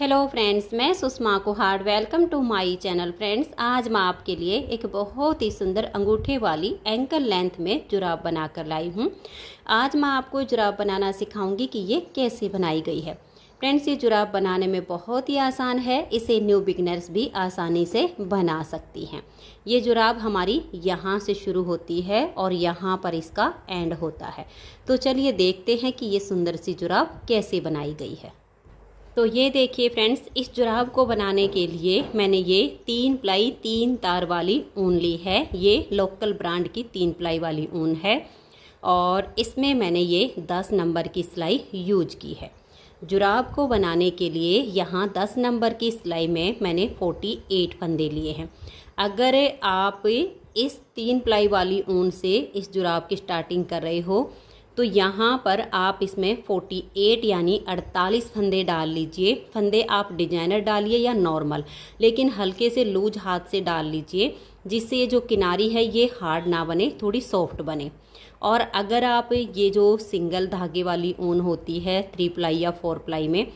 hello friends मैं Sushma Kuhar welcome to my channel friends आज मैं आपके लिए एक बहुत ही सुंदर अंगूठे वाली एंकल लेंथ में जुराब बनाकर लाई हूँ आज मैं आपको जुराब बनाना सिखाऊंगी कि ये कैसे बनाई गई है फ्रेंड्स ये जुराब बनाने में बहुत ही आसान है इसे न्यू बिगनर्स भी आसानी से बना सकती हैं ये जुराब हमारी यहाँ से शुरू होती है और यहाँ पर इसका एंड होता है तो चलिए देखते हैं कि ये सुंदर सी जुराब कैसे बनाई गई है तो ये देखिए फ्रेंड्स इस जुराब को बनाने के लिए मैंने ये तीन प्लाई तीन तार वाली ऊन ली है ये लोकल ब्रांड की तीन प्लाई वाली ऊन है और इसमें मैंने ये दस नंबर की सिलाई यूज की है जुराब को बनाने के लिए यहाँ दस नंबर की सिलाई में मैंने फोर्टी एट फंदे लिए हैं अगर आप इस तीन प्लाई वाली ऊन से इस जुराब की स्टार्टिंग कर रहे हो तो यहाँ पर आप इसमें 48 यानी 48 फंदे डाल लीजिए फंदे आप डिजाइनर डालिए या नॉर्मल लेकिन हल्के से लूज हाथ से डाल लीजिए जिससे ये जो किनारी है ये हार्ड ना बने थोड़ी सॉफ्ट बने और अगर आप ये जो सिंगल धागे वाली ऊन होती है थ्री प्लाई या फोर प्लाई में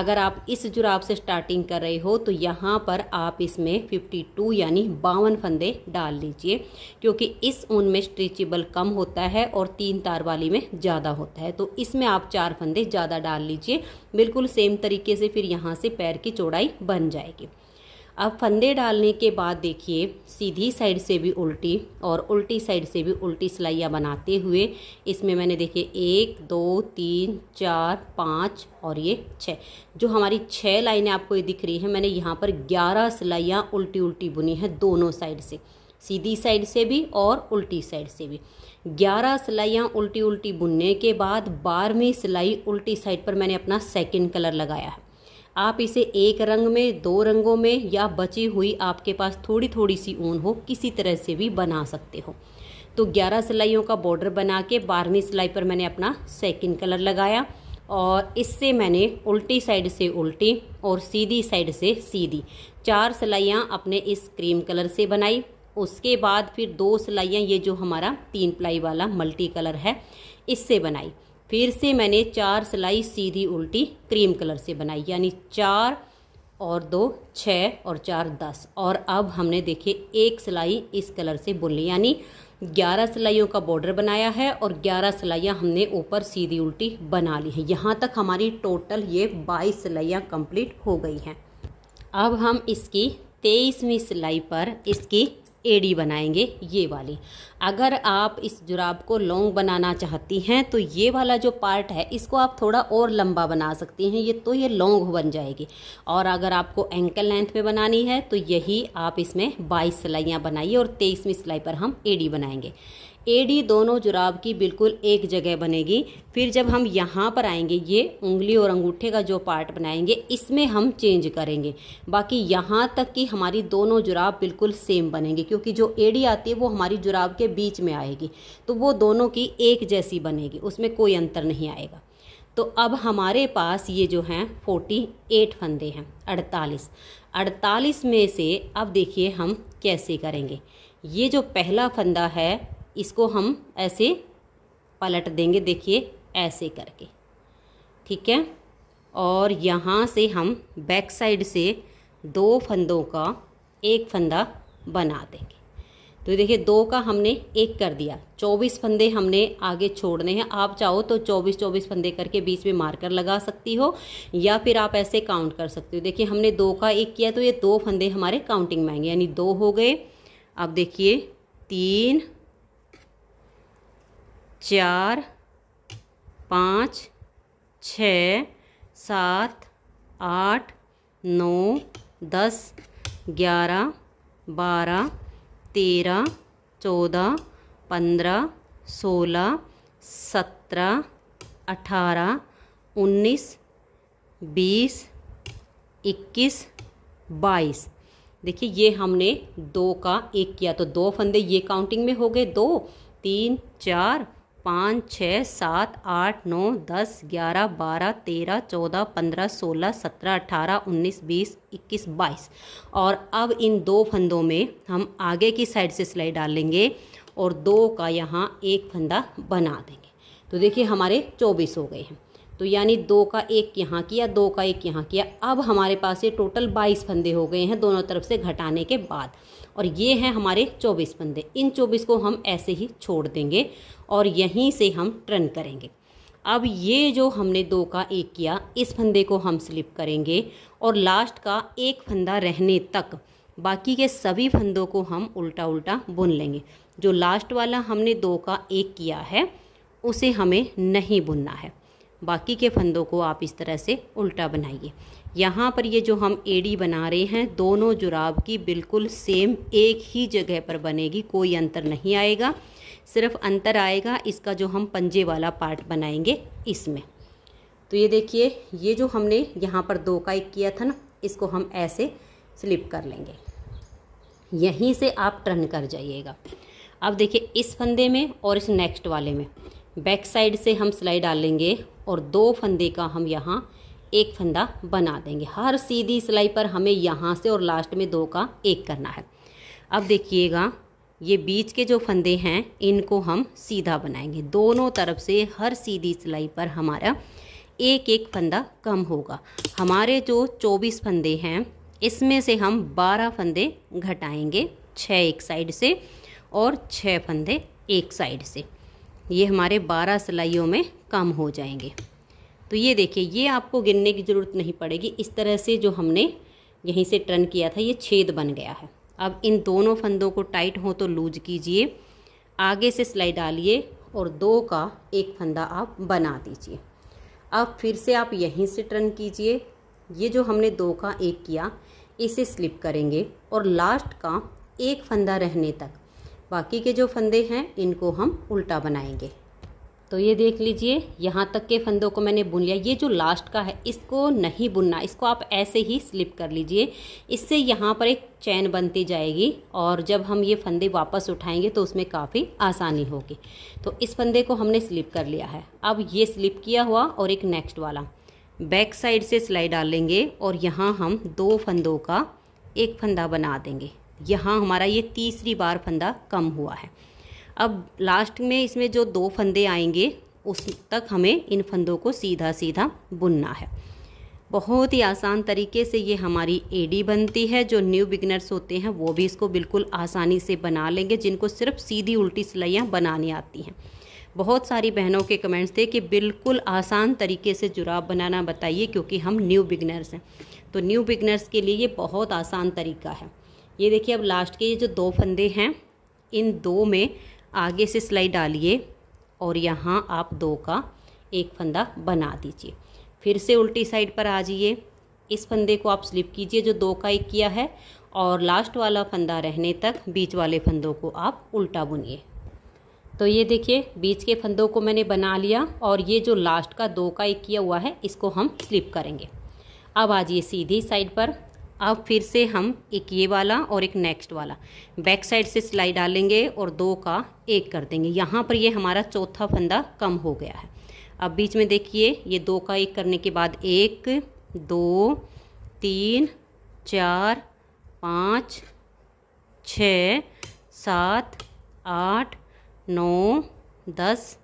अगर आप इस जुराब से स्टार्टिंग कर रहे हो तो यहाँ पर आप इसमें 52 यानी बावन फंदे डाल लीजिए क्योंकि इस ऊन में स्ट्रेचेबल कम होता है और तीन तार वाली में ज़्यादा होता है तो इसमें आप चार फंदे ज़्यादा डाल लीजिए बिल्कुल सेम तरीके से फिर यहाँ से पैर की चौड़ाई बन जाएगी अब फंदे डालने के बाद देखिए सीधी साइड से भी उल्टी और उल्टी साइड से भी उल्टी सिलाइयाँ बनाते हुए इसमें मैंने देखिए एक दो तीन चार पाँच और ये छः जो हमारी छः लाइनें आपको ये दिख रही हैं मैंने यहाँ पर ग्यारह सिलाइयाँ उल्टी उल्टी बुनी हैं दोनों साइड से सीधी साइड से भी और उल्टी साइड से भी ग्यारह सिलाइयाँ उल्टी उल्टी बुनने के बाद बारहवीं सिलाई उल्टी साइड पर मैंने अपना सेकंड कलर लगाया है आप इसे एक रंग में दो रंगों में या बची हुई आपके पास थोड़ी थोड़ी सी ऊन हो किसी तरह से भी बना सकते हो तो 11 सिलाइयों का बॉर्डर बना के बारहवीं सिलाई पर मैंने अपना सेकंड कलर लगाया और इससे मैंने उल्टी साइड से उल्टी और सीधी साइड से सीधी चार सिलाइयाँ अपने इस क्रीम कलर से बनाई उसके बाद फिर दो सिलाइयाँ ये जो हमारा तीन प्लाई वाला मल्टी कलर है इससे बनाई फिर से मैंने चार सिलाई सीधी उल्टी क्रीम कलर से बनाई यानी चार और दो छः और चार दस और अब हमने देखिए एक सिलाई इस कलर से बुन ली यानी ग्यारह सिलाइयों का बॉर्डर बनाया है और ग्यारह सिलाइयाँ हमने ऊपर सीधी उल्टी बना ली है यहाँ तक हमारी टोटल ये बाईस सिलाइयाँ कंप्लीट हो गई हैं अब हम इसकी तेईसवीं सिलाई पर इसकी एडी बनाएंगे ये वाली अगर आप इस जुराब को लॉन्ग बनाना चाहती हैं तो ये वाला जो पार्ट है इसको आप थोड़ा और लंबा बना सकती हैं ये तो ये लॉन्ग बन जाएगी और अगर आपको एंकल लेंथ में बनानी है तो यही आप इसमें बाईस सिलाइयाँ बनाइए और तेईसवीं सिलाई पर हम एडी बनाएंगे ए डी दोनों जुराब की बिल्कुल एक जगह बनेगी फिर जब हम यहाँ पर आएंगे ये उंगली और अंगूठे का जो पार्ट बनाएंगे इसमें हम चेंज करेंगे बाकी यहाँ तक कि हमारी दोनों जुराब बिल्कुल सेम बनेंगे क्योंकि जो ए डी आती है वो हमारी जुराब के बीच में आएगी तो वो दोनों की एक जैसी बनेगी उसमें कोई अंतर नहीं आएगा तो अब हमारे पास ये जो हैं फोर्टी एट फंदे हैं अड़तालीस अड़तालीस में से अब देखिए हम कैसे करेंगे ये जो पहला फंदा है इसको हम ऐसे पलट देंगे देखिए ऐसे करके ठीक है और यहाँ से हम बैक साइड से दो फंदों का एक फंदा बना देंगे तो देखिए दो का हमने एक कर दिया चौबीस फंदे हमने आगे छोड़ने हैं आप चाहो तो चौबीस चौबीस फंदे करके बीच में मार्कर लगा सकती हो या फिर आप ऐसे काउंट कर सकते हो देखिए हमने दो का एक किया तो ये दो फंदे हमारे काउंटिंग में आएंगे यानी दो हो गए अब देखिए तीन चार पाँच छ सात आठ नौ दस ग्यारह बारह तेरह चौदह पंद्रह सोलह सत्रह अठारह उन्नीस बीस इक्कीस बाईस देखिए ये हमने दो का एक किया तो दो फंदे ये काउंटिंग में हो गए दो तीन चार पाँच छः सात आठ नौ दस ग्यारह बारह तेरह चौदह पंद्रह सोलह सत्रह अठारह उन्नीस बीस इक्कीस बाईस और अब इन दो फंदों में हम आगे की साइड से सिलाई डालेंगे और दो का यहाँ एक फंदा बना देंगे तो देखिए हमारे चौबीस हो गए हैं तो यानी दो का एक यहाँ किया दो का एक यहाँ किया अब हमारे पास ये टोटल बाईस फंदे हो गए हैं दोनों तरफ से घटाने के बाद और ये हैं हमारे चौबीस फंदे इन चौबीस को हम ऐसे ही छोड़ देंगे और यहीं से हम टर्न करेंगे अब ये जो हमने दो का एक किया इस फंदे को हम स्लिप करेंगे और लास्ट का एक फंदा रहने तक बाकी के सभी फंदों को हम उल्टा उल्टा बुन लेंगे जो लास्ट वाला हमने दो का एक किया है उसे हमें नहीं बुनना है बाकी के फंदों को आप इस तरह से उल्टा बनाइए यहाँ पर ये जो हम एडी बना रहे हैं दोनों जुराब की बिल्कुल सेम एक ही जगह पर बनेगी कोई अंतर नहीं आएगा सिर्फ अंतर आएगा इसका जो हम पंजे वाला पार्ट बनाएंगे इसमें तो ये देखिए ये जो हमने यहाँ पर दो का एक किया था ना इसको हम ऐसे स्लिप कर लेंगे यहीं से आप टर्न कर जाइएगा अब देखिए इस फंदे में और इस नेक्स्ट वाले में बैक साइड से हम सिलाई डालेंगे और दो फंदे का हम यहाँ एक फंदा बना देंगे हर सीधी सिलाई पर हमें यहाँ से और लास्ट में दो का एक करना है अब देखिएगा ये बीच के जो फंदे हैं इनको हम सीधा बनाएंगे दोनों तरफ से हर सीधी सिलाई पर हमारा एक एक फंदा कम होगा हमारे जो 24 फंदे हैं इसमें से हम 12 फंदे घटाएंगे छः एक साइड से और छः फंदे एक साइड से ये हमारे 12 सिलाइयों में कम हो जाएंगे तो ये देखिए ये आपको गिनने की ज़रूरत नहीं पड़ेगी इस तरह से जो हमने यहीं से टर्न किया था ये छेद बन गया है अब इन दोनों फंदों को टाइट हो तो लूज कीजिए आगे से सिलाई डालिए और दो का एक फंदा आप बना दीजिए अब फिर से आप यहीं से टर्न कीजिए ये जो हमने दो का एक किया इसे स्लिप करेंगे और लास्ट का एक फंदा रहने तक बाकी के जो फंदे हैं इनको हम उल्टा बनाएंगे तो ये देख लीजिए यहाँ तक के फंदों को मैंने बुन लिया ये जो लास्ट का है इसको नहीं बुनना इसको आप ऐसे ही स्लिप कर लीजिए इससे यहाँ पर एक चैन बनती जाएगी और जब हम ये फंदे वापस उठाएंगे तो उसमें काफ़ी आसानी होगी तो इस फंदे को हमने स्लिप कर लिया है अब ये स्लिप किया हुआ और एक नेक्स्ट वाला बैक साइड से सिलाई डालेंगे और यहाँ हम दो फंदों का एक फंदा बना देंगे यहाँ हमारा ये तीसरी बार फंदा कम हुआ है अब लास्ट में इसमें जो दो फंदे आएंगे उस तक हमें इन फंदों को सीधा सीधा बुनना है बहुत ही आसान तरीके से ये हमारी एडी बनती है जो न्यू बिगनर्स होते हैं वो भी इसको बिल्कुल आसानी से बना लेंगे जिनको सिर्फ सीधी उल्टी सिलाइयाँ बनानी आती हैं बहुत सारी बहनों के कमेंट्स थे कि बिल्कुल आसान तरीके से जुराब बनाना बताइए क्योंकि हम न्यू बिगनर्स हैं तो न्यू बिगनर्स के लिए ये बहुत आसान तरीका है ये देखिए अब लास्ट के ये जो दो फंदे हैं इन दो में आगे से सिलाई डालिए और यहाँ आप दो का एक फंदा बना दीजिए फिर से उल्टी साइड पर आ जाइए इस फंदे को आप स्लिप कीजिए जो दो का एक किया है और लास्ट वाला फंदा रहने तक बीच वाले फंदों को आप उल्टा बुनिए तो ये देखिए बीच के फंदों को मैंने बना लिया और ये जो लास्ट का दो का एक किया हुआ है इसको हम स्लिप करेंगे अब आ जाइए सीधी साइड पर अब फिर से हम एक ये वाला और एक नेक्स्ट वाला बैक साइड से सिलाई डालेंगे और दो का एक कर देंगे यहाँ पर ये हमारा चौथा फंदा कम हो गया है अब बीच में देखिए ये दो का एक करने के बाद एक दो तीन चार पाँच छ सात आठ नौ दस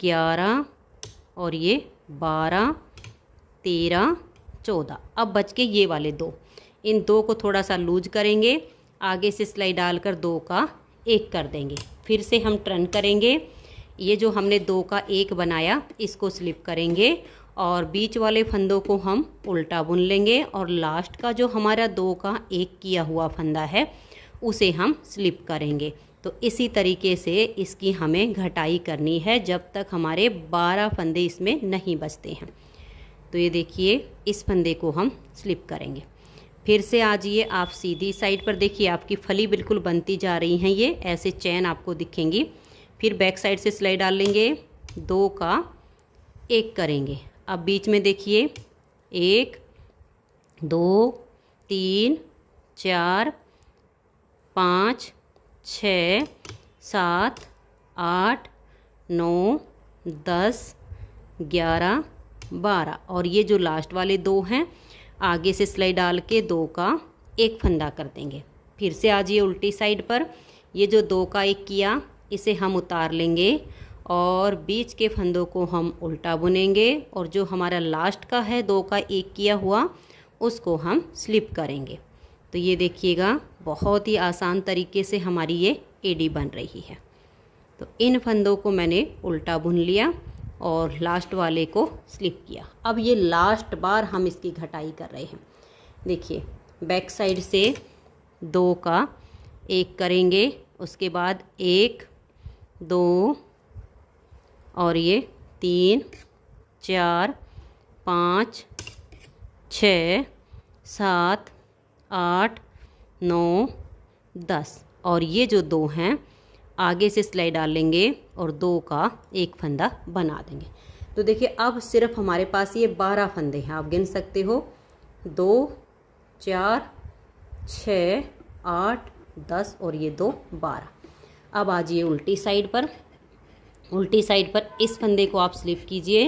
ग्यारह और ये बारह तेरह चौदह अब बच के ये वाले दो इन दो को थोड़ा सा लूज करेंगे आगे से सिलाई डालकर दो का एक कर देंगे फिर से हम टर्न करेंगे ये जो हमने दो का एक बनाया इसको स्लिप करेंगे और बीच वाले फंदों को हम उल्टा बुन लेंगे और लास्ट का जो हमारा दो का एक किया हुआ फंदा है उसे हम स्लिप करेंगे तो इसी तरीके से इसकी हमें घटाई करनी है जब तक हमारे बारह फंदे इसमें नहीं बचते हैं तो ये देखिए इस फंदे को हम स्लिप करेंगे फिर से आ जाइए आप सीधी साइड पर देखिए आपकी फली बिल्कुल बनती जा रही हैं ये ऐसे चैन आपको दिखेंगी फिर बैक साइड से सिलाई डाल लेंगे दो का एक करेंगे अब बीच में देखिए एक दो तीन चार पाँच छ सात आठ नौ दस ग्यारह बारह और ये जो लास्ट वाले दो हैं आगे से सिलाई डाल के दो का एक फंदा कर देंगे फिर से आज ये उल्टी साइड पर ये जो दो का एक किया इसे हम उतार लेंगे और बीच के फंदों को हम उल्टा बुनेंगे और जो हमारा लास्ट का है दो का एक किया हुआ उसको हम स्लिप करेंगे तो ये देखिएगा बहुत ही आसान तरीके से हमारी ये एडी बन रही है तो इन फंदों को मैंने उल्टा बुन लिया और लास्ट वाले को स्लिप किया अब ये लास्ट बार हम इसकी घटाई कर रहे हैं देखिए बैक साइड से दो का एक करेंगे उसके बाद एक दो और ये तीन चार पाँच छ सात आठ नौ दस और ये जो दो हैं आगे से सिलाई डाल लेंगे और दो का एक फंदा बना देंगे तो देखिए अब सिर्फ हमारे पास ये बारह फंदे हैं आप गिन सकते हो दो चार छ आठ दस और ये दो बारह अब आ जाइए उल्टी साइड पर उल्टी साइड पर इस फंदे को आप स्लिप कीजिए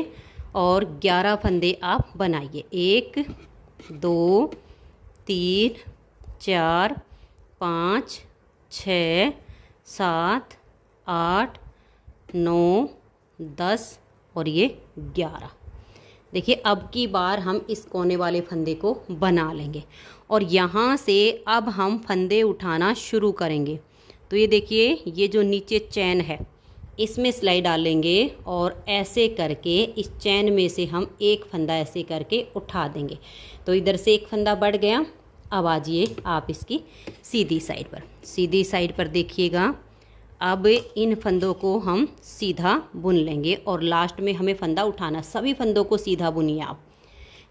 और ग्यारह फंदे आप बनाइए एक दो तीन चार पाँच छ सात आठ नौ दस और ये ग्यारह देखिए अब की बार हम इस कोने वाले फंदे को बना लेंगे और यहाँ से अब हम फंदे उठाना शुरू करेंगे तो ये देखिए ये जो नीचे चैन है इसमें सिलाई डालेंगे और ऐसे करके इस चैन में से हम एक फंदा ऐसे करके उठा देंगे तो इधर से एक फंदा बढ़ गया अब ये आप इसकी सीधी साइड पर सीधी साइड पर देखिएगा अब इन फंदों को हम सीधा बुन लेंगे और लास्ट में हमें फंदा उठाना सभी फंदों को सीधा बुनिए आप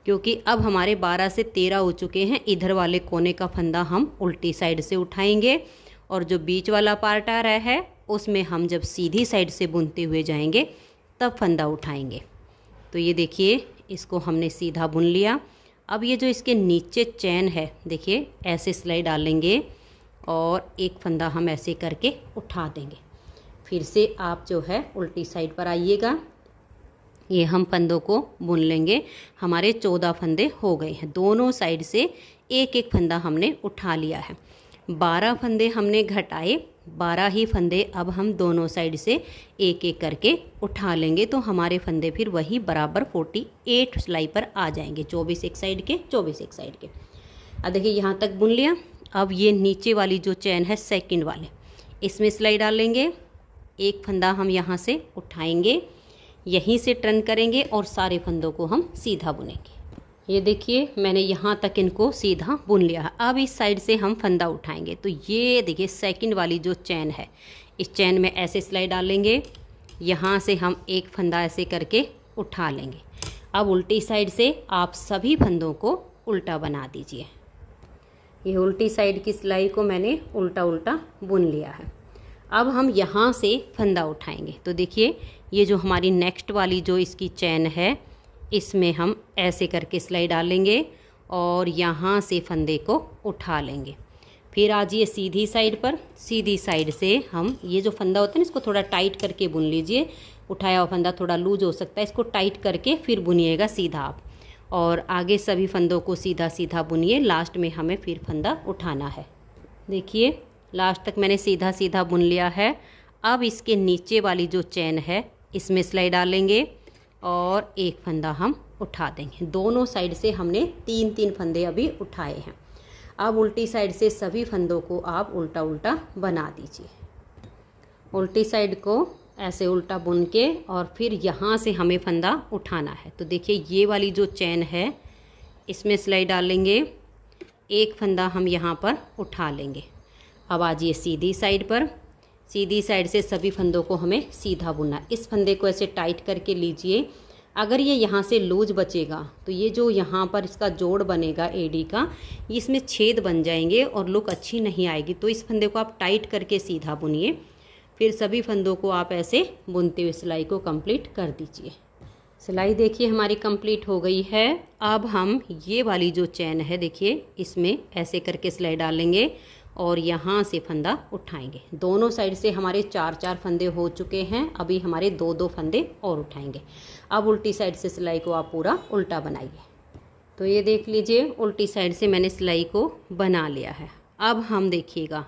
क्योंकि अब हमारे 12 से 13 हो चुके हैं इधर वाले कोने का फंदा हम उल्टी साइड से उठाएंगे और जो बीच वाला पार्ट आ रहा है उसमें हम जब सीधी साइड से बुनते हुए जाएंगे तब फंदा उठाएंगे तो ये देखिए इसको हमने सीधा बुन लिया अब ये जो इसके नीचे चैन है देखिए ऐसे सिलाई डालेंगे और एक फंदा हम ऐसे करके उठा देंगे फिर से आप जो है उल्टी साइड पर आइएगा ये हम फंदों को बुन लेंगे हमारे चौदह फंदे हो गए हैं दोनों साइड से एक एक फंदा हमने उठा लिया है बारह फंदे हमने घटाए बारह ही फंदे अब हम दोनों साइड से एक एक करके उठा लेंगे तो हमारे फंदे फिर वही बराबर फोर्टी एट सिलाई पर आ जाएंगे चौबीस एक साइड के चौबीस एक साइड के अब देखिए यहाँ तक बुन लिया अब ये नीचे वाली जो चैन है सेकंड वाले इसमें सिलाई डालेंगे एक फंदा हम यहाँ से उठाएंगे यहीं से टर्न करेंगे और सारे फंदों को हम सीधा बुनेंगे ये देखिए मैंने यहाँ तक इनको सीधा बुन लिया है अब इस साइड से हम फंदा उठाएंगे तो ये देखिए सेकंड वाली जो चैन है इस चैन में ऐसे सिलाई डालेंगे यहाँ से हम एक फंदा ऐसे करके उठा लेंगे अब उल्टी साइड से आप सभी फंदों को उल्टा बना दीजिए ये उल्टी साइड की सिलाई को मैंने उल्टा उल्टा बुन लिया है अब हम यहाँ से फंदा उठाएंगे तो देखिए ये जो हमारी नेक्स्ट वाली जो इसकी चैन है इसमें हम ऐसे करके सिलाई डालेंगे और यहाँ से फंदे को उठा लेंगे फिर आ जाइए सीधी साइड पर सीधी साइड से हम ये जो फंदा होता है ना इसको थोड़ा टाइट करके बुन लीजिए उठाया हुआ फंदा थोड़ा लूज हो सकता है इसको टाइट करके फिर बुनिएगा सीधा आप और आगे सभी फंदों को सीधा सीधा बुनिए लास्ट में हमें फिर फंदा उठाना है देखिए लास्ट तक मैंने सीधा सीधा बुन लिया है अब इसके नीचे वाली जो चैन है इसमें सिलाई डालेंगे और एक फंदा हम उठा देंगे दोनों साइड से हमने तीन तीन फंदे अभी उठाए हैं अब उल्टी साइड से सभी फंदों को आप उल्टा उल्टा बना दीजिए उल्टी साइड को ऐसे उल्टा बुन के और फिर यहाँ से हमें फंदा उठाना है तो देखिए ये वाली जो चैन है इसमें सिलाई डालेंगे एक फंदा हम यहाँ पर उठा लेंगे अब आ जाइए सीधी साइड पर सीधी साइड से सभी फंदों को हमें सीधा बुनना इस फंदे को ऐसे टाइट करके लीजिए अगर ये यहाँ से लूज बचेगा तो ये जो यहाँ पर इसका जोड़ बनेगा एडी का इसमें छेद बन जाएंगे और लुक अच्छी नहीं आएगी तो इस फंदे को आप टाइट करके सीधा बुनिए फिर सभी फंदों को आप ऐसे बुनते हुए सिलाई को कंप्लीट कर दीजिए सिलाई देखिए हमारी कंप्लीट हो गई है अब हम ये वाली जो चैन है देखिए इसमें ऐसे करके सिलाई डालेंगे और यहाँ से फंदा उठाएंगे दोनों साइड से हमारे चार चार फंदे हो चुके हैं अभी हमारे दो दो फंदे और उठाएंगे अब उल्टी साइड से सिलाई को आप पूरा उल्टा बनाइए तो ये देख लीजिए उल्टी साइड से मैंने सिलाई को बना लिया है अब हम देखिएगा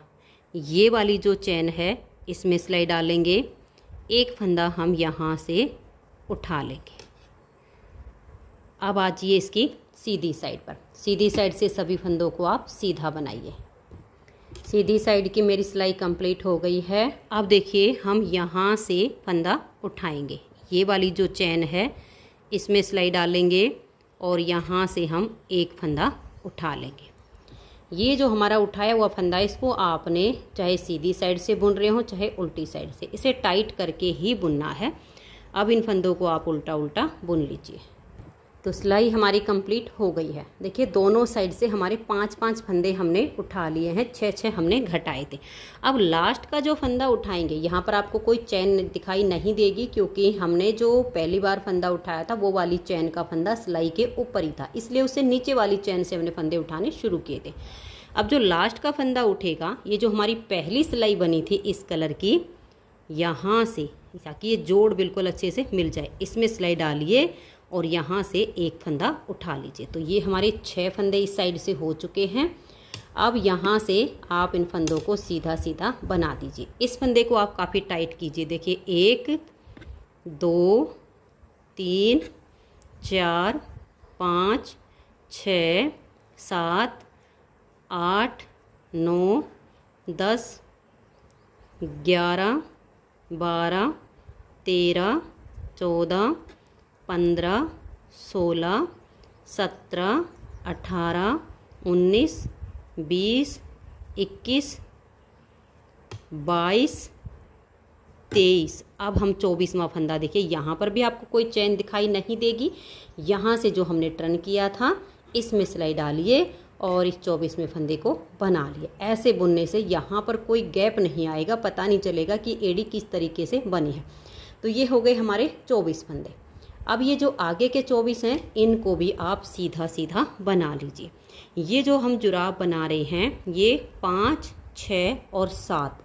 ये वाली जो चैन है इसमें सिलाई डालेंगे एक फंदा हम यहाँ से उठा लेंगे अब आ जाइए इसकी सीधी साइड पर सीधी साइड से सभी फंदों को आप सीधा बनाइए सीधी साइड की मेरी सिलाई कंप्लीट हो गई है अब देखिए हम यहाँ से फंदा उठाएंगे ये वाली जो चैन है इसमें सिलाई डालेंगे और यहाँ से हम एक फंदा उठा लेंगे ये जो हमारा उठाया हुआ फंदा इसको आपने चाहे सीधी साइड से बुन रहे हो चाहे उल्टी साइड से इसे टाइट करके ही बुनना है अब इन फंदों को आप उल्टा उल्टा बुन लीजिए तो सिलाई हमारी कंप्लीट हो गई है देखिए दोनों साइड से हमारे पांच पांच फंदे हमने उठा लिए हैं छः छः हमने घटाए थे अब लास्ट का जो फंदा उठाएंगे यहाँ पर आपको कोई चैन दिखाई नहीं देगी क्योंकि हमने जो पहली बार फंदा उठाया था वो वाली चैन का फंदा सिलाई के ऊपर ही था इसलिए उससे नीचे वाली चैन से हमने फंदे उठाने शुरू किए थे अब जो लास्ट का फंदा उठेगा ये जो हमारी पहली सिलाई बनी थी इस कलर की यहाँ से ताकि ये जोड़ बिल्कुल अच्छे से मिल जाए इसमें सिलाई डालिए और यहाँ से एक फंदा उठा लीजिए तो ये हमारे छः फंदे इस साइड से हो चुके हैं अब यहाँ से आप इन फंदों को सीधा सीधा बना दीजिए इस फंदे को आप काफ़ी टाइट कीजिए देखिए एक दो तीन चार पाँच छ सात आठ नौ दस ग्यारह बारह तेरह चौदह पंद्रह सोलह सत्रह अठारह उन्नीस बीस इक्कीस बाईस तेईस अब हम चौबीसवा फंदा देखिए यहाँ पर भी आपको कोई चैन दिखाई नहीं देगी यहाँ से जो हमने टर्न किया था इसमें सिलाई डालिए और इस चौबीसवें फंदे को बना लिए ऐसे बुनने से यहाँ पर कोई गैप नहीं आएगा पता नहीं चलेगा कि एड़ी किस तरीके से बनी है तो ये हो गए हमारे चौबीस फंदे अब ये जो आगे के चौबीस हैं इनको भी आप सीधा सीधा बना लीजिए ये जो हम जुराब बना रहे हैं ये पाँच छः और सात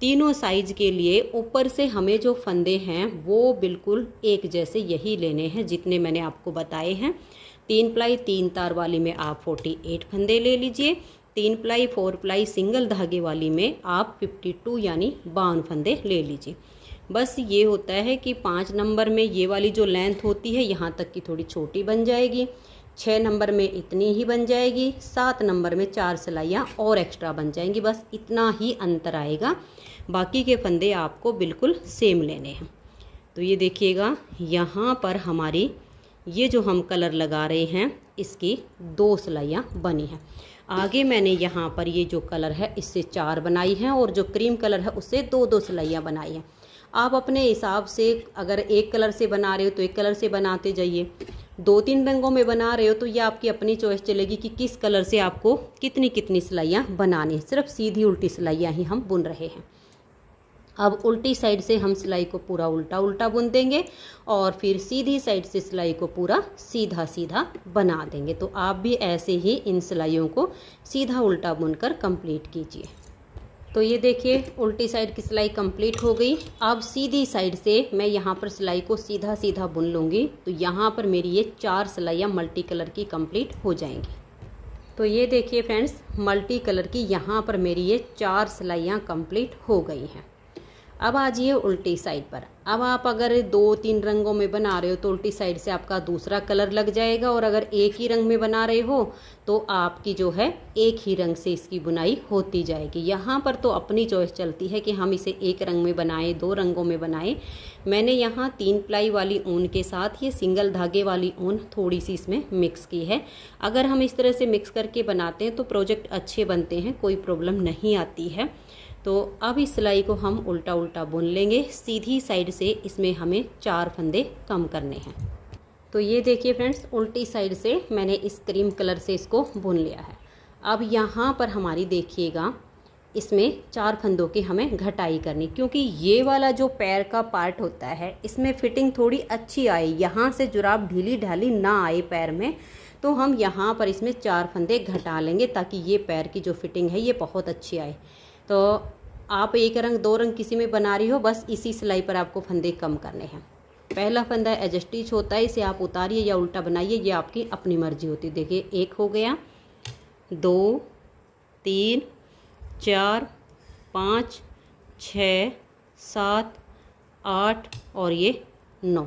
तीनों साइज के लिए ऊपर से हमें जो फंदे हैं वो बिल्कुल एक जैसे यही लेने हैं जितने मैंने आपको बताए हैं तीन प्लाई तीन तार वाली में आप फोर्टी एट फंदे ले लीजिए तीन प्लाई फोर प्लाई सिंगल धागे वाली में आप फिफ्टी टू यानी बावन फंदे ले लीजिए बस ये होता है कि पाँच नंबर में ये वाली जो लेंथ होती है यहाँ तक की थोड़ी छोटी बन जाएगी छः नंबर में इतनी ही बन जाएगी सात नंबर में चार सिलाइयाँ और एक्स्ट्रा बन जाएंगी बस इतना ही अंतर आएगा बाकी के फंदे आपको बिल्कुल सेम लेने हैं तो ये देखिएगा यहाँ पर हमारी ये जो हम कलर लगा रहे हैं इसकी दो सिलाइयाँ बनी हैं आगे मैंने यहाँ पर ये जो कलर है इससे चार बनाई हैं और जो क्रीम कलर है उससे दो दो सिलाइयाँ बनाई हैं आप अपने हिसाब से अगर एक कलर से बना रहे हो तो एक कलर से बनाते जाइए दो तीन रंगों में बना रहे हो तो ये आपकी अपनी चॉइस चलेगी कि किस कलर से आपको कितनी कितनी सिलाइयाँ बनानी है सिर्फ सीधी उल्टी सिलाइयाँ ही हम बुन रहे हैं अब उल्टी साइड से हम सिलाई को पूरा उल्टा उल्टा बुन देंगे और फिर सीधी साइड से सिलाई को पूरा सीधा सीधा बना देंगे तो आप भी ऐसे ही इन सिलाइयों को सीधा उल्टा बुनकर कंप्लीट कीजिए तो ये देखिए उल्टी साइड की सिलाई कंप्लीट हो गई अब सीधी साइड से मैं यहाँ पर सिलाई को सीधा सीधा बुन लूँगी तो यहाँ पर मेरी ये चार सिलाइयाँ मल्टी कलर की कंप्लीट हो जाएंगी तो ये देखिए फ्रेंड्स मल्टी कलर की यहाँ पर मेरी ये चार सिलाइयाँ कंप्लीट हो गई हैं अब आ जाइए उल्टी साइड पर अब आप अगर दो तीन रंगों में बना रहे हो तो उल्टी साइड से आपका दूसरा कलर लग जाएगा और अगर एक ही रंग में बना रहे हो तो आपकी जो है एक ही रंग से इसकी बुनाई होती जाएगी यहाँ पर तो अपनी चॉइस चलती है कि हम इसे एक रंग में बनाएं दो रंगों में बनाएं मैंने यहाँ तीन प्लाई वाली ऊन के साथ ये सिंगल धागे वाली ऊन थोड़ी सी इसमें मिक्स की है अगर हम इस तरह से मिक्स करके बनाते हैं तो प्रोजेक्ट अच्छे बनते हैं कोई प्रॉब्लम नहीं आती है तो अब इस सिलाई को हम उल्टा उल्टा बुन लेंगे सीधी साइड से इसमें हमें चार फंदे कम करने हैं तो ये देखिए फ्रेंड्स उल्टी साइड से मैंने इस क्रीम कलर से इसको बुन लिया है अब यहाँ पर हमारी देखिएगा इसमें चार फंदों की हमें घटाई करनी क्योंकि ये वाला जो पैर का पार्ट होता है इसमें फिटिंग थोड़ी अच्छी आए यहाँ से जुराब ढीली ढाली ना आए पैर में तो हम यहाँ पर इसमें चार फंदे घटा लेंगे ताकि ये पैर की जो फिटिंग है ये बहुत अच्छी आए तो आप एक रंग दो रंग किसी में बना रही हो बस इसी सिलाई पर आपको फंदे कम करने हैं पहला फंदा एजस्टिच होता है इसे आप उतारिए या उल्टा बनाइए ये आपकी अपनी मर्जी होती है देखिए एक हो गया दो तीन चार पाँच छ सात आठ और ये नौ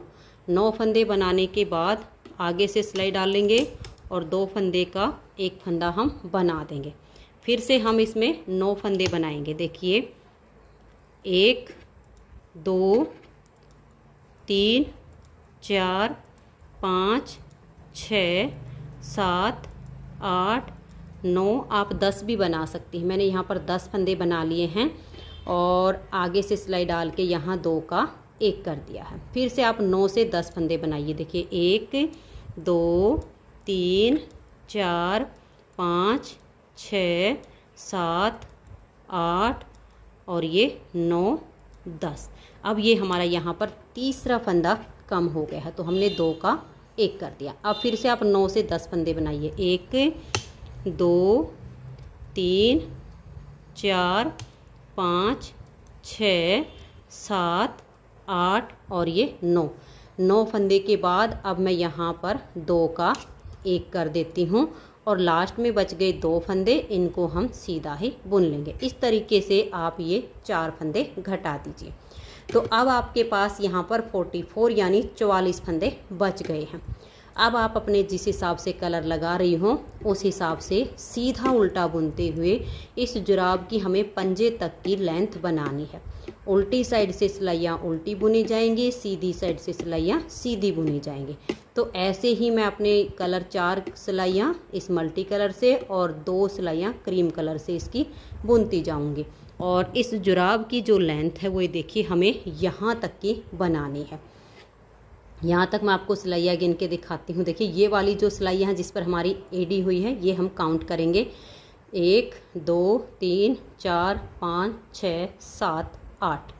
नौ फंदे बनाने के बाद आगे से सिलाई डालेंगे और दो फंदे का एक फंदा हम बना देंगे फिर से हम इसमें नौ फंदे बनाएंगे देखिए एक दो तीन चार पाँच छ सात आठ नौ आप दस भी बना सकती हैं मैंने यहाँ पर दस फंदे बना लिए हैं और आगे से सिलाई डाल के यहाँ दो का एक कर दिया है फिर से आप नौ से दस फंदे बनाइए देखिए एक दो तीन चार पाँच छ सात आठ और ये नौ दस अब ये हमारा यहाँ पर तीसरा फंदा कम हो गया है तो हमने दो का एक कर दिया अब फिर से आप नौ से दस फंदे बनाइए एक दो तीन चार पाँच छ सात आठ और ये नौ नौ फंदे के बाद अब मैं यहाँ पर दो का एक कर देती हूँ और लास्ट में बच गए दो फंदे इनको हम सीधा ही बुन लेंगे इस तरीके से आप ये चार फंदे घटा दीजिए तो अब आपके पास यहाँ पर 44 यानी 44 फंदे बच गए हैं अब आप अपने जिस हिसाब से कलर लगा रही हो उस हिसाब से सीधा उल्टा बुनते हुए इस जुराब की हमें पंजे तक की लेंथ बनानी है उल्टी साइड से सिलाइयाँ उल्टी बुनी जाएंगी सीधी साइड से सिलाइयाँ सीधी बुनी जाएंगी तो ऐसे ही मैं अपने कलर चार सिलाइयाँ इस मल्टी कलर से और दो सिलाइयाँ क्रीम कलर से इसकी बुनती जाऊँगी और इस जुराब की जो लेंथ है वो देखिए हमें यहाँ तक की बनानी है यहाँ तक मैं आपको सिलाइयाँ गिन के दिखाती हूँ देखिए ये वाली जो सिलाइयाँ हैं जिस पर हमारी एडी हुई है ये हम काउंट करेंगे एक दो तीन चार पाँच छ सात आठ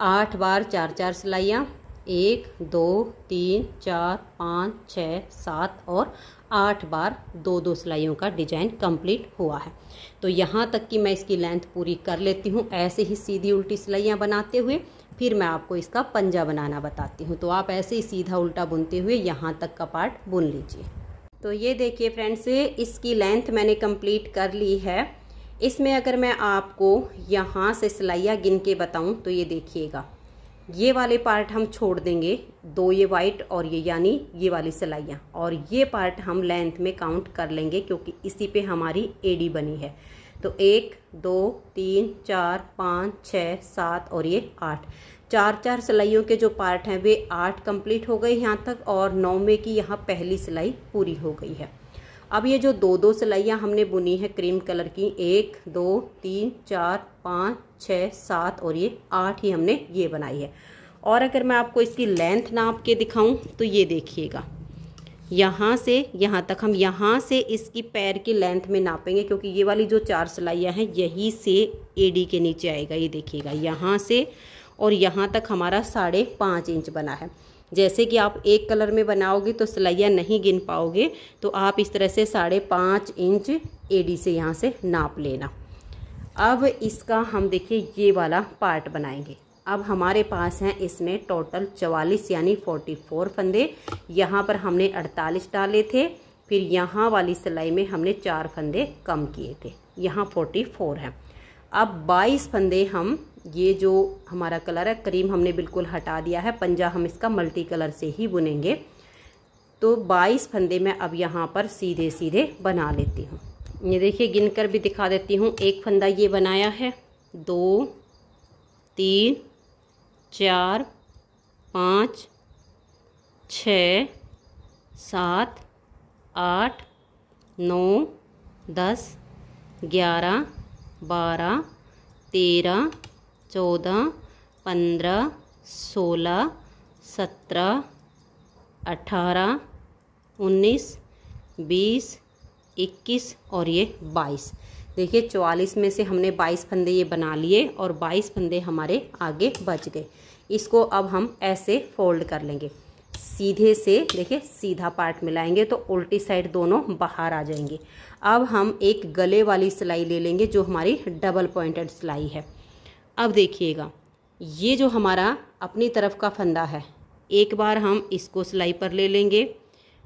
आठ बार चार चार सिलाइयाँ एक दो तीन चार पाँच छ सात और आठ बार दो दो सिलाइयों का डिजाइन कंप्लीट हुआ है तो यहाँ तक कि मैं इसकी लेंथ पूरी कर लेती हूँ ऐसे ही सीधी उल्टी सिलाइयाँ बनाते हुए फिर मैं आपको इसका पंजा बनाना बताती हूँ तो आप ऐसे ही सीधा उल्टा बुनते हुए यहाँ तक का पार्ट बुन लीजिए तो ये देखिए फ्रेंड्स इसकी लेंथ मैंने कंप्लीट कर ली है इसमें अगर मैं आपको यहाँ से सिलाइयाँ गिन के बताऊँ तो ये देखिएगा ये वाले पार्ट हम छोड़ देंगे दो ये वाइट और ये यानी ये वाली सिलाइयाँ और ये पार्ट हम लेंथ में काउंट कर लेंगे क्योंकि इसी पे हमारी एडी बनी है तो एक दो तीन चार पाँच छः सात और ये आठ चार चार सिलाइयों के जो पार्ट हैं वे आठ कंप्लीट हो गए यहाँ तक और नौ में की यहाँ पहली सिलाई पूरी हो गई है अब ये जो दो दो सिलाइयाँ हमने बुनी है क्रीम कलर की एक दो तीन चार पाँच छः सात और ये आठ ही हमने ये बनाई है और अगर मैं आपको इसकी लेंथ नाप के दिखाऊं तो ये देखिएगा यहाँ से यहाँ तक हम यहाँ से इसकी पैर की लेंथ में नापेंगे क्योंकि ये वाली जो चार सिलाइयाँ हैं यहीं से एडी के नीचे आएगा ये देखिएगा यहाँ से और यहाँ तक हमारा साढ़े पाँच इंच बना है जैसे कि आप एक कलर में बनाओगे तो सिलाइयाँ नहीं गिन पाओगे तो आप इस तरह से साढ़े पाँच इंच डी से यहाँ से नाप लेना अब इसका हम देखिए ये वाला पार्ट बनाएंगे अब हमारे पास हैं इसमें टोटल चवालीस यानी फोर्टी फोर फंदे यहाँ पर हमने अड़तालीस डाले थे फिर यहाँ वाली सिलाई में हमने चार फंदे कम किए थे यहाँ फोर्टी फोर हैं अब बाईस फंदे हम ये जो हमारा कलर है क्रीम हमने बिल्कुल हटा दिया है पंजा हम इसका मल्टी कलर से ही बुनेंगे तो बाईस फंदे मैं अब यहाँ पर सीधे सीधे बना लेती हूँ ये देखिए गिनकर भी दिखा देती हूँ एक फंदा ये बनाया है दो तीन चार पाँच छ सात आठ नौ दस ग्यारह बारह तेरह चौदह पंद्रह सोलह सत्रह अठारह उन्नीस बीस इक्कीस और ये बाईस देखिए चौवालीस में से हमने बाईस फंदे ये बना लिए और बाईस फंदे हमारे आगे बच गए इसको अब हम ऐसे फोल्ड कर लेंगे सीधे से देखिए सीधा पार्ट मिलाएंगे तो उल्टी साइड दोनों बाहर आ जाएंगे अब हम एक गले वाली सिलाई ले लेंगे जो हमारी डबल पॉइंटेड सिलाई है अब देखिएगा ये जो हमारा अपनी तरफ का फंदा है एक बार हम इसको सिलाई पर ले लेंगे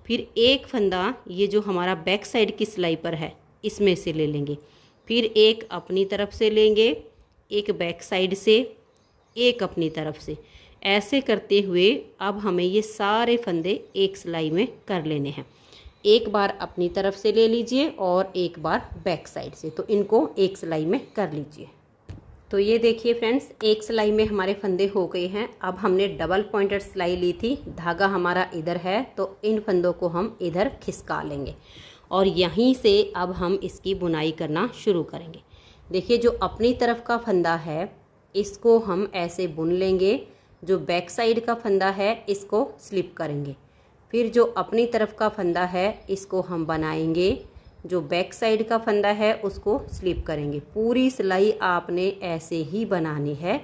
फिर एक फंदा ये जो हमारा बैक साइड की सिलाई पर है इसमें से ले लेंगे फिर एक अपनी तरफ से लेंगे एक बैक साइड से एक अपनी तरफ से ऐसे करते हुए अब हमें ये सारे फंदे एक सिलाई में कर लेने हैं एक बार अपनी तरफ से ले लीजिए और एक बार बैक साइड से तो इनको एक सिलाई में कर लीजिए तो ये देखिए फ्रेंड्स एक सिलाई में हमारे फंदे हो गए हैं अब हमने डबल पॉइंटेड सिलाई ली थी धागा हमारा इधर है तो इन फंदों को हम इधर खिसका लेंगे और यहीं से अब हम इसकी बुनाई करना शुरू करेंगे देखिए जो अपनी तरफ का फंदा है इसको हम ऐसे बुन लेंगे जो बैक साइड का फंदा है इसको स्लिप करेंगे फिर जो अपनी तरफ का फंदा है इसको हम बनाएंगे जो बैक साइड का फंदा है उसको स्लिप करेंगे पूरी सिलाई आपने ऐसे ही बनानी है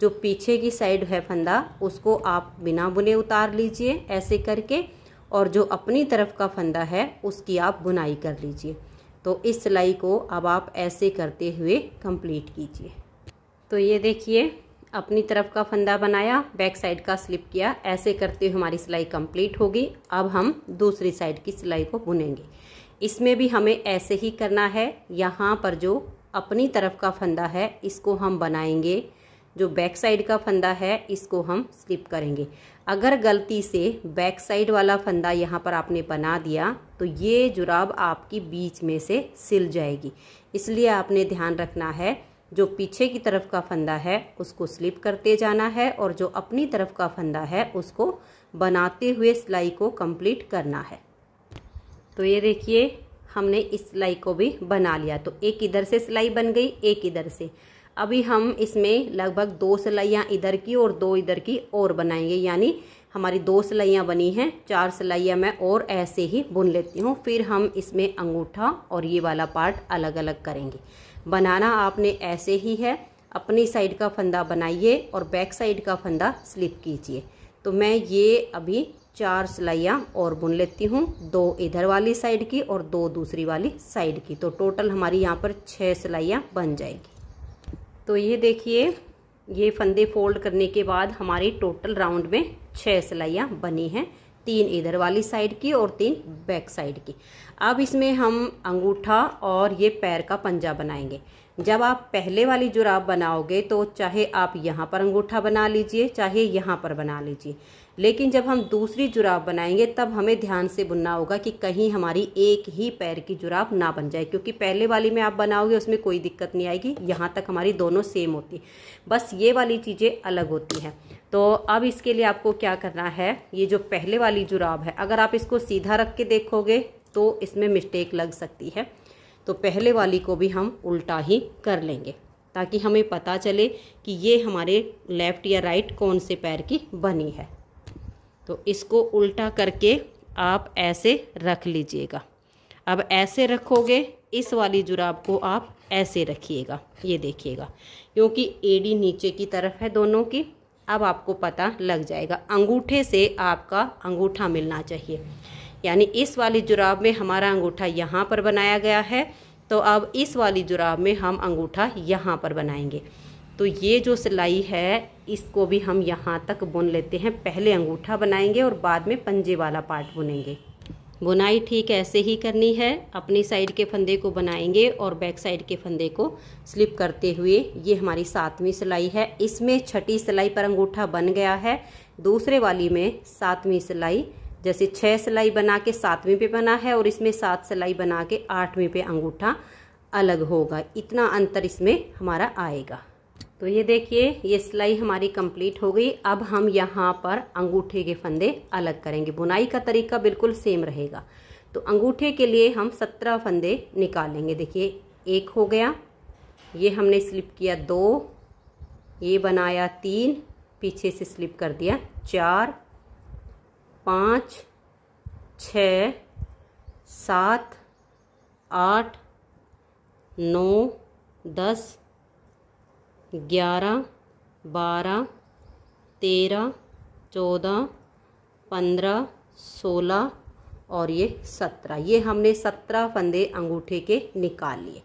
जो पीछे की साइड है फंदा उसको आप बिना बुने उतार लीजिए ऐसे करके और जो अपनी तरफ का फंदा है उसकी आप बुनाई कर लीजिए तो इस सिलाई को अब आप ऐसे करते हुए कंप्लीट कीजिए तो ये देखिए अपनी तरफ का फंदा बनाया बैक साइड का स्लिप किया ऐसे करते हुए हमारी सिलाई कंप्लीट होगी अब हम दूसरी साइड की सिलाई को बुनेंगे इसमें भी हमें ऐसे ही करना है यहाँ पर जो अपनी तरफ का फंदा है इसको हम बनाएंगे जो बैक साइड का फंदा है इसको हम स्लिप करेंगे अगर गलती से बैक साइड वाला फंदा यहाँ पर आपने बना दिया तो ये जुराब आपकी बीच में से सिल जाएगी इसलिए आपने ध्यान रखना है जो पीछे की तरफ का फंदा है उसको स्लिप करते जाना है और जो अपनी तरफ का फंदा है उसको बनाते हुए सिलाई को कंप्लीट करना है तो ये देखिए हमने इस सिलाई को भी बना लिया तो एक इधर से सिलाई बन गई एक इधर से अभी हम इसमें लगभग दो सिलाइयाँ इधर की और दो इधर की और बनाएंगे यानी हमारी दो सिलाइयाँ बनी हैं चार सिलाइयाँ मैं और ऐसे ही बुन लेती हूँ फिर हम इसमें अंगूठा और ये वाला पार्ट अलग अलग करेंगे बनाना आपने ऐसे ही है अपनी साइड का फंदा बनाइए और बैक साइड का फंदा स्लिप कीजिए तो मैं ये अभी चार सिलाइयाँ और बुन लेती हूँ दो इधर वाली साइड की और दो दूसरी वाली साइड की तो टोटल हमारी यहाँ पर छः सिलाइयाँ बन जाएगी तो ये देखिए ये फंदे फोल्ड करने के बाद हमारी टोटल राउंड में छः सिलाइयाँ बनी हैं तीन इधर वाली साइड की और तीन बैक साइड की अब इसमें हम अंगूठा और ये पैर का पंजा बनाएंगे जब आप पहले वाली जुराब बनाओगे तो चाहे आप यहाँ पर अंगूठा बना लीजिए चाहे यहाँ पर बना लीजिए लेकिन जब हम दूसरी जुराब बनाएंगे तब हमें ध्यान से बुनना होगा कि कहीं हमारी एक ही पैर की जुराब ना बन जाए क्योंकि पहले वाली में आप बनाओगे उसमें कोई दिक्कत नहीं आएगी यहाँ तक हमारी दोनों सेम होती बस ये वाली चीज़ें अलग होती हैं तो अब इसके लिए आपको क्या करना है ये जो पहले वाली जुराब है अगर आप इसको सीधा रख के देखोगे तो इसमें मिस्टेक लग सकती है तो पहले वाली को भी हम उल्टा ही कर लेंगे ताकि हमें पता चले कि ये हमारे लेफ़्ट या राइट कौन से पैर की बनी है तो इसको उल्टा करके आप ऐसे रख लीजिएगा अब ऐसे रखोगे इस वाली जुराब को आप ऐसे रखिएगा ये देखिएगा क्योंकि एडी नीचे की तरफ है दोनों की अब आपको पता लग जाएगा अंगूठे से आपका अंगूठा मिलना चाहिए यानी इस वाली जुराब में हमारा अंगूठा यहाँ पर बनाया गया है तो अब इस वाली जुराब में हम अंगूठा यहाँ पर बनाएंगे तो ये जो सिलाई है इसको भी हम यहाँ तक बुन लेते हैं पहले अंगूठा बनाएंगे और बाद में पंजे वाला पार्ट बुनेंगे बुनाई ठीक ऐसे ही करनी है अपनी साइड के फंदे को बनाएंगे और बैक साइड के फंदे को स्लिप करते हुए ये हमारी सातवीं सिलाई है इसमें छठी सिलाई पर अंगूठा बन गया है दूसरे वाली में सातवीं सिलाई जैसे छः सिलाई बना के सातवीं पे बना है और इसमें सात सिलाई बना के आठवीं पे अंगूठा अलग होगा इतना अंतर इसमें हमारा आएगा तो ये देखिए ये सिलाई हमारी कंप्लीट हो गई अब हम यहाँ पर अंगूठे के फंदे अलग करेंगे बुनाई का तरीका बिल्कुल सेम रहेगा तो अंगूठे के लिए हम सत्रह फंदे निकालेंगे देखिए एक हो गया ये हमने स्लिप किया दो ये बनाया तीन पीछे से स्लिप कर दिया चार पाँच छ सात आठ नौ दस ग्यारह बारह तेरह चौदह पंद्रह सोलह और ये सत्रह ये हमने सत्रह फंदे अंगूठे के निकाल लिए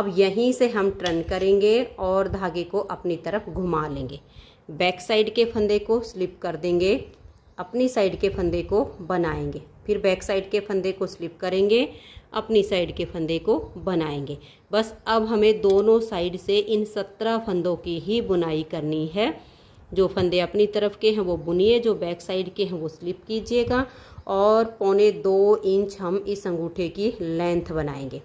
अब यहीं से हम टर्न करेंगे और धागे को अपनी तरफ घुमा लेंगे बैक साइड के फंदे को स्लिप कर देंगे अपनी साइड के फंदे को बनाएंगे फिर बैक साइड के फंदे को स्लिप करेंगे अपनी साइड के फंदे को बनाएंगे बस अब हमें दोनों साइड से इन सत्रह फंदों की ही बुनाई करनी है जो फंदे अपनी तरफ के हैं वो बुनिए जो बैक साइड के हैं वो स्लिप कीजिएगा और पौने दो इंच हम इस अंगूठे की लेंथ बनाएंगे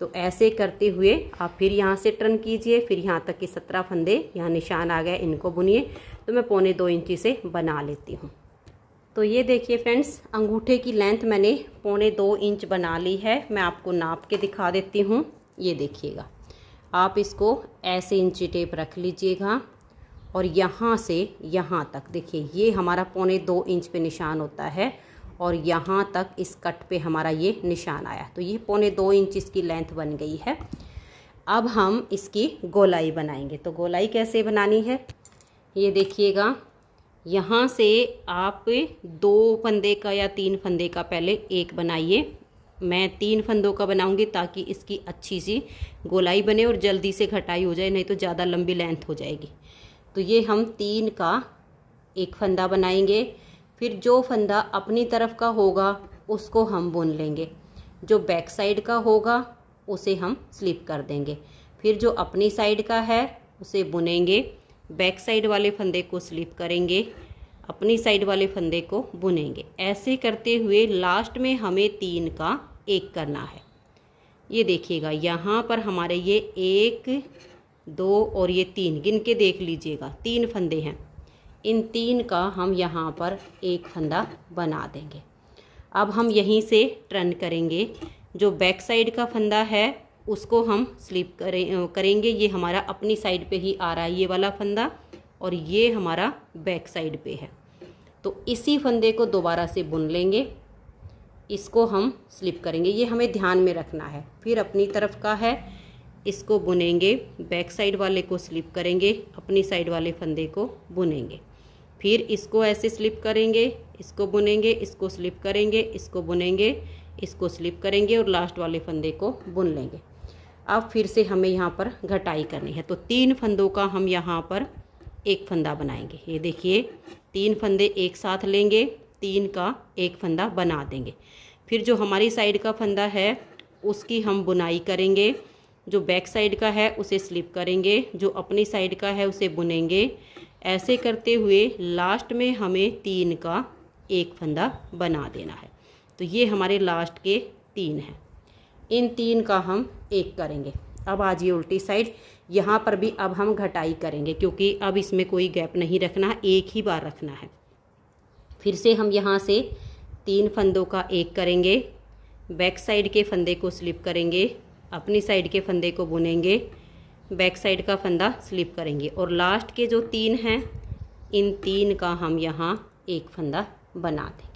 तो ऐसे करते हुए आप फिर यहाँ से टर्न कीजिए फिर यहाँ तक के सत्रह फंदे यहाँ निशान आ गया इनको बुनिए तो मैं पौने दो इंची से बना लेती हूँ तो ये देखिए फ्रेंड्स अंगूठे की लेंथ मैंने पौने दो इंच बना ली है मैं आपको नाप के दिखा देती हूँ ये देखिएगा आप इसको ऐसे इंची टेप रख लीजिएगा और यहाँ से यहाँ तक देखिए ये हमारा पौने दो इंच पे निशान होता है और यहाँ तक इस कट पे हमारा ये निशान आया तो ये पौने दो इंच इसकी लेंथ बन गई है अब हम इसकी गोलाई बनाएंगे तो गोलाई कैसे बनानी है ये देखिएगा यहाँ से आप दो फंदे का या तीन फंदे का पहले एक बनाइए मैं तीन फंदों का बनाऊंगी ताकि इसकी अच्छी सी गोलाई बने और जल्दी से घटाई हो जाए नहीं तो ज़्यादा लंबी लेंथ हो जाएगी तो ये हम तीन का एक फंदा बनाएंगे फिर जो फंदा अपनी तरफ का होगा उसको हम बुन लेंगे जो बैक साइड का होगा उसे हम स्लिप कर देंगे फिर जो अपनी साइड का है उसे बुनेंगे बैक साइड वाले फंदे को स्लिप करेंगे अपनी साइड वाले फंदे को बुनेंगे ऐसे करते हुए लास्ट में हमें तीन का एक करना है ये देखिएगा यहाँ पर हमारे ये एक दो और ये तीन गिन के देख लीजिएगा तीन फंदे हैं इन तीन का हम यहाँ पर एक फंदा बना देंगे अब हम यहीं से टर्न करेंगे जो बैक साइड का फंदा है उसको हम स्लिप करें करेंगे ये हमारा अपनी साइड पे ही आ रहा है ये वाला फंदा और ये हमारा बैक साइड पे है तो इसी फंदे को दोबारा से बुन लेंगे इसको हम स्लिप करेंगे ये हमें ध्यान में रखना है फिर अपनी तरफ का है इसको बुनेंगे बैक साइड वाले को स्लिप करेंगे अपनी साइड वाले फंदे को बुनेंगे फिर इसको ऐसे स्लिप करेंगे इसको बुनेंगे इसको स्लिप करेंगे इसको बुनेंगे इसको स्लिप करेंगे और लास्ट वाले फंदे को बुन लेंगे अब फिर से हमें यहाँ पर घटाई करनी है तो तीन फंदों का हम यहाँ पर एक फंदा बनाएंगे ये देखिए तीन फंदे एक साथ लेंगे तीन का एक फंदा बना देंगे फिर जो हमारी साइड का फंदा है उसकी हम बुनाई करेंगे जो बैक साइड का है उसे स्लिप करेंगे जो अपनी साइड का है उसे बुनेंगे ऐसे करते हुए लास्ट में हमें तीन का एक फंदा बना देना है तो ये हमारे लास्ट के तीन हैं इन तीन का हम एक करेंगे अब आज ये उल्टी साइड यहाँ पर भी अब हम घटाई करेंगे क्योंकि अब इसमें कोई गैप नहीं रखना एक ही बार रखना है फिर से हम यहाँ से तीन फंदों का एक करेंगे बैक साइड के फंदे को स्लिप करेंगे अपनी साइड के फंदे को बुनेंगे बैक साइड का फंदा स्लिप करेंगे और लास्ट के जो तीन हैं इन तीन का हम यहाँ एक फंदा बना देंगे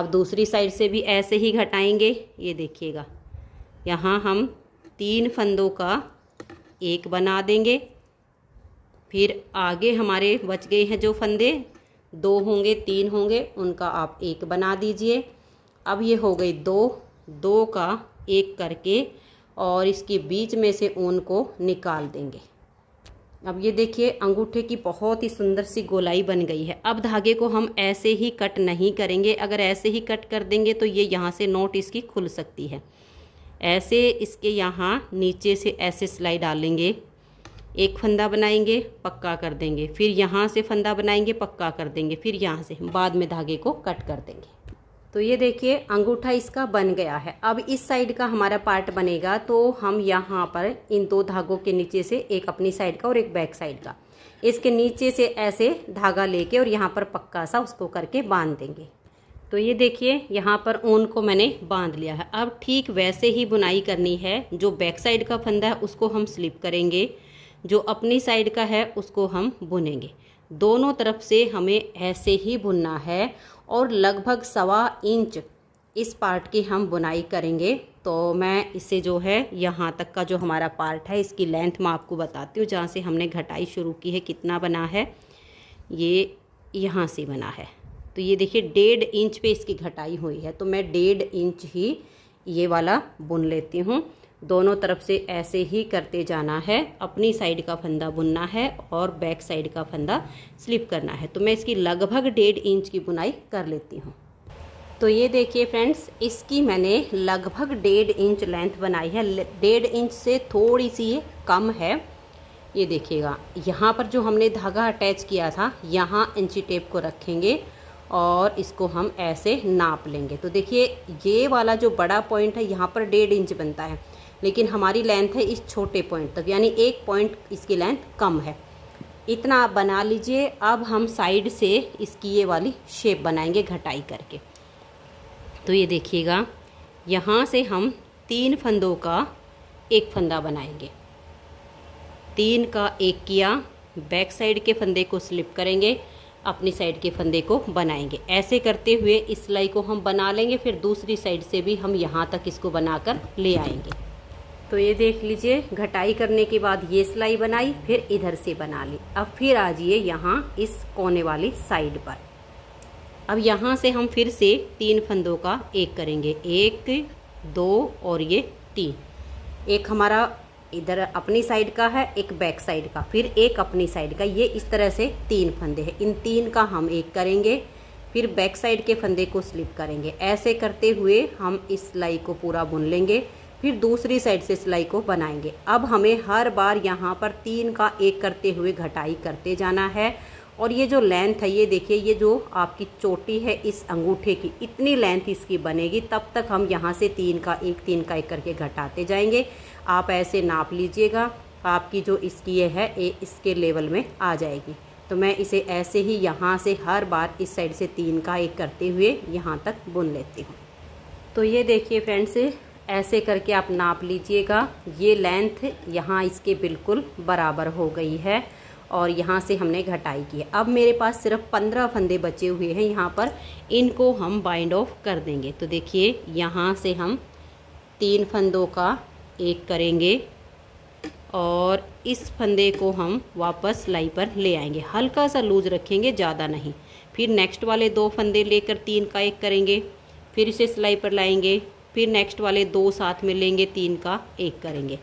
अब दूसरी साइड से भी ऐसे ही घटाएंगे ये देखिएगा यहाँ हम तीन फंदों का एक बना देंगे फिर आगे हमारे बच गए हैं जो फंदे दो होंगे तीन होंगे उनका आप एक बना दीजिए अब ये हो गई दो दो का एक करके और इसके बीच में से ऊन को निकाल देंगे अब ये देखिए अंगूठे की बहुत ही सुंदर सी गोलाई बन गई है अब धागे को हम ऐसे ही कट नहीं करेंगे अगर ऐसे ही कट कर देंगे तो ये यहाँ से नोट इसकी खुल सकती है ऐसे इसके यहाँ नीचे से ऐसे सिलाई डालेंगे एक फंदा बनाएंगे पक्का कर देंगे फिर यहाँ से फंदा बनाएंगे पक्का कर देंगे फिर यहाँ से बाद में धागे को कट कर देंगे तो ये देखिए अंगूठा इसका बन गया है अब इस साइड का हमारा पार्ट बनेगा तो हम यहाँ पर इन दो धागों के नीचे से एक अपनी साइड का और एक बैक साइड का इसके नीचे से ऐसे धागा लेके और यहाँ पर पक्का सा उसको करके बांध देंगे तो ये देखिए यहाँ पर ऊन को मैंने बांध लिया है अब ठीक वैसे ही बुनाई करनी है जो बैक साइड का फंदा है उसको हम स्लिप करेंगे जो अपनी साइड का है उसको हम बुनेंगे दोनों तरफ से हमें ऐसे ही बुनना है और लगभग सवा इंच इस पार्ट की हम बुनाई करेंगे तो मैं इसे जो है यहाँ तक का जो हमारा पार्ट है इसकी लेंथ मैं आपको बताती हूँ जहाँ से हमने घटाई शुरू की है कितना बना है ये यहाँ से बना है तो ये देखिए डेढ़ इंच पे इसकी घटाई हुई है तो मैं डेढ़ इंच ही ये वाला बुन लेती हूँ दोनों तरफ से ऐसे ही करते जाना है अपनी साइड का फंदा बुनना है और बैक साइड का फंदा स्लिप करना है तो मैं इसकी लगभग डेढ़ इंच की बुनाई कर लेती हूँ तो ये देखिए फ्रेंड्स इसकी मैंने लगभग डेढ़ इंच लेंथ बनाई है डेढ़ इंच से थोड़ी सी ये कम है ये देखिएगा यहाँ पर जो हमने धागा अटैच किया था यहाँ इंची टेप को रखेंगे और इसको हम ऐसे नाप लेंगे तो देखिए ये वाला जो बड़ा पॉइंट है यहाँ पर डेढ़ इंच बनता है लेकिन हमारी लेंथ है इस छोटे पॉइंट तक यानी एक पॉइंट इसकी लेंथ कम है इतना आप बना लीजिए अब हम साइड से इसकी ये वाली शेप बनाएंगे घटाई करके तो ये देखिएगा यहाँ से हम तीन फंदों का एक फंदा बनाएंगे तीन का एक किया बैक साइड के फंदे को स्लिप करेंगे अपनी साइड के फंदे को बनाएंगे ऐसे करते हुए इस सिलाई को हम बना लेंगे फिर दूसरी साइड से भी हम यहाँ तक इसको बनाकर ले आएंगे तो ये देख लीजिए घटाई करने के बाद ये सिलाई बनाई फिर इधर से बना ली अब फिर आ जाइए यहाँ इस कोने वाली साइड पर अब यहाँ से हम फिर से तीन फंदों का एक करेंगे एक दो और ये तीन एक हमारा इधर अपनी साइड का है एक बैक साइड का फिर एक अपनी साइड का ये इस तरह से तीन फंदे हैं इन तीन का हम एक करेंगे फिर बैक साइड के फंदे को स्लिप करेंगे ऐसे करते हुए हम इस सिलाई को पूरा बुन लेंगे फिर दूसरी साइड से सिलाई को बनाएंगे अब हमें हर बार यहाँ पर तीन का एक करते हुए घटाई करते जाना है और ये जो लेंथ है ये देखिए ये जो आपकी चोटी है इस अंगूठे की इतनी लेंथ इसकी बनेगी तब तक हम यहाँ से तीन का एक तीन का एक करके घटाते जाएंगे आप ऐसे नाप लीजिएगा आपकी जो इसकी है ये इसके लेवल में आ जाएगी तो मैं इसे ऐसे ही यहाँ से हर बार इस साइड से तीन का एक करते हुए यहाँ तक बुन लेती हूँ तो ये देखिए फ्रेंड्स ऐसे करके आप नाप लीजिएगा ये लेंथ यहाँ इसके बिल्कुल बराबर हो गई है और यहाँ से हमने घटाई की है अब मेरे पास सिर्फ पंद्रह फंदे बचे हुए हैं यहाँ पर इनको हम बाइंड ऑफ कर देंगे तो देखिए यहाँ से हम तीन फंदों का एक करेंगे और इस फंदे को हम वापस लाई पर ले आएंगे हल्का सा लूज रखेंगे ज़्यादा नहीं फिर नेक्स्ट वाले दो फंदे लेकर तीन का एक करेंगे फिर इसे सिलाई पर लाएंगे फिर नेक्स्ट वाले दो साथ में लेंगे तीन का एक करेंगे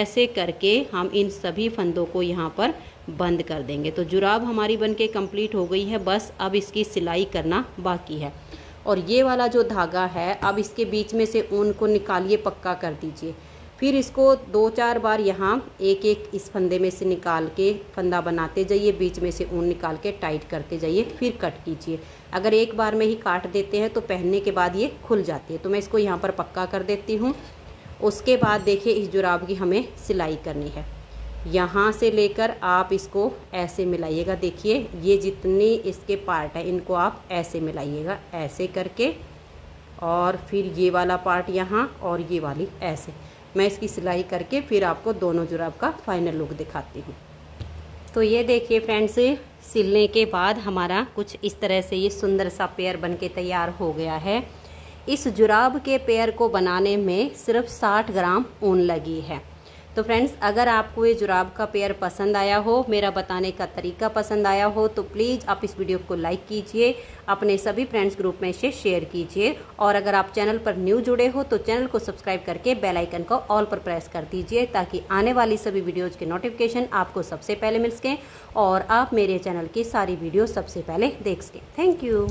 ऐसे करके हम इन सभी फंदों को यहाँ पर बंद कर देंगे तो जुराब हमारी बन के कम्प्लीट हो गई है बस अब इसकी सिलाई करना बाकी है और ये वाला जो धागा है अब इसके बीच में से ऊन को निकालिए पक्का कर दीजिए फिर इसको दो चार बार यहाँ एक एक इस फंदे में से निकाल के फंदा बनाते जाइए बीच में से ऊन निकाल के टाइट करते जाइए फिर कट कीजिए अगर एक बार में ही काट देते हैं तो पहनने के बाद ये खुल जाती है तो मैं इसको यहाँ पर पक्का कर देती हूँ उसके बाद देखिए इस जुराब की हमें सिलाई करनी है यहाँ से लेकर आप इसको ऐसे मिलाइएगा देखिए ये जितने इसके पार्ट है इनको आप ऐसे मिलाइएगा ऐसे करके और फिर ये वाला पार्ट यहाँ और ये वाली ऐसे मैं इसकी सिलाई करके फिर आपको दोनों जुराब का फाइनल लुक दिखाती हूँ तो ये देखिए फ्रेंड्स सिलने के बाद हमारा कुछ इस तरह से ये सुंदर सा पेयर बन के तैयार हो गया है इस जुराब के पेयर को बनाने में सिर्फ 60 ग्राम ऊन लगी है तो फ्रेंड्स अगर आपको ये जुराब का पेयर पसंद आया हो मेरा बताने का तरीका पसंद आया हो तो प्लीज़ आप इस वीडियो को लाइक कीजिए अपने सभी फ्रेंड्स ग्रुप में इसे शेयर कीजिए और अगर आप चैनल पर न्यू जुड़े हो तो चैनल को सब्सक्राइब करके बेल आइकन को ऑल पर प्रेस कर दीजिए ताकि आने वाली सभी वीडियोज़ के नोटिफिकेशन आपको सबसे पहले मिल सकें और आप मेरे चैनल की सारी वीडियो सबसे पहले देख सकें थैंक यू